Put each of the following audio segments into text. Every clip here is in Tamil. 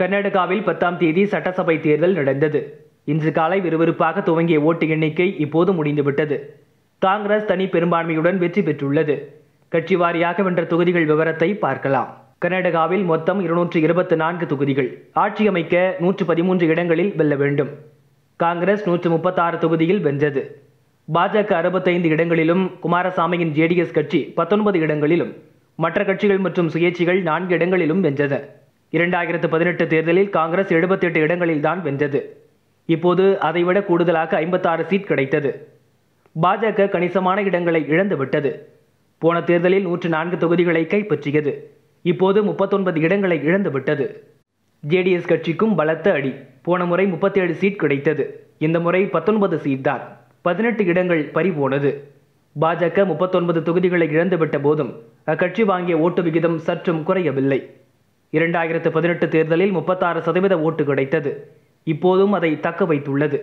கர்நாடகாவில் பத்தாம் தேதி சட்டசபை தேர்தல் நடந்தது இன்று காலை விறுவிறுப்பாக துவங்கிய ஓட்டு எண்ணிக்கை இப்போது முடிந்துவிட்டது காங்கிரஸ் தனி பெரும்பான்மையுடன் வெற்றி பெற்றுள்ளது கட்சி வாரியாக வென்ற தொகுதிகள் விவரத்தை பார்க்கலாம் கர்நாடகாவில் மொத்தம் இருநூற்று இருபத்தி நான்கு தொகுதிகள் ஆட்சி அமைக்க நூற்று பதிமூன்று இடங்களில் வெல்ல வேண்டும் காங்கிரஸ் நூற்று முப்பத்தாறு தொகுதியில் வென்றது பாஜக அறுபத்தைந்து இடங்களிலும் குமாரசாமியின் ஜேடிஎஸ் கட்சி பத்தொன்பது இடங்களிலும் மற்ற கட்சிகள் மற்றும் சுயேட்சிகள் நான்கு இடங்களிலும் வென்றன இரண்டாயிரத்து பதினெட்டு தேர்தலில் காங்கிரஸ் எழுபத்தெட்டு இடங்களில் தான் வென்றது இப்போது அதைவிட கூடுதலாக ஐம்பத்தாறு சீட் கிடைத்தது பாஜக கணிசமான இடங்களை இழந்துவிட்டது போன தேர்தலில் நூற்று நான்கு தொகுதிகளை கைப்பற்றியது இப்போது முப்பத்தொன்பது இடங்களை இழந்துவிட்டது ஜேடிஎஸ் கட்சிக்கும் பலத்த அடி போன முறை முப்பத்தேழு சீட் கிடைத்தது இந்த முறை பத்தொன்பது சீட் தான் பதினெட்டு இடங்கள் பறிபோனது பாஜக முப்பத்தொன்பது தொகுதிகளை இழந்துவிட்ட போதும் அக்கட்சி வாங்கிய ஓட்டு விகிதம் சற்றும் குறையவில்லை இரண்டாயிரத்து பதினெட்டு தேர்தலில் முப்பத்தாறு சதவீத ஓட்டு கிடைத்தது இப்போதும் அதை தக்க வைத்துள்ளது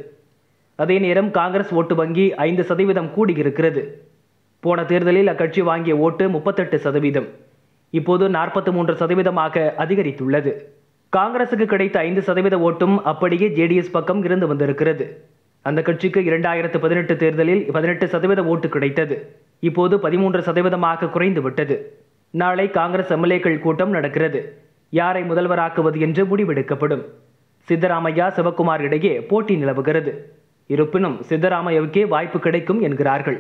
அதே நேரம் காங்கிரஸ் ஓட்டு வங்கி ஐந்து சதவீதம் கூடியிருக்கிறது போன தேர்தலில் அக்கட்சி வாங்கிய ஓட்டு முப்பத்தெட்டு சதவீதம் இப்போது நாற்பத்தி மூன்று சதவீதமாக அதிகரித்துள்ளது காங்கிரசுக்கு கிடைத்த ஐந்து சதவீத ஓட்டும் அப்படியே ஜேடிஎஸ் பக்கம் இருந்து வந்திருக்கிறது அந்த கட்சிக்கு இரண்டாயிரத்து பதினெட்டு தேர்தலில் பதினெட்டு சதவீத ஓட்டு கிடைத்தது இப்போது பதிமூன்று சதவீதமாக குறைந்துவிட்டது நாளை காங்கிரஸ் எம்எல்ஏக்கள் கூட்டம் நடக்கிறது யாரை முதல்வராக்குவது என்று முடிவெடுக்கப்படும் சித்தராமையா சிவக்குமார் இடையே போட்டி நிலவுகிறது இருப்பினும் சித்தராமையாவுக்கே வாய்ப்பு கிடைக்கும் என்கிறார்கள்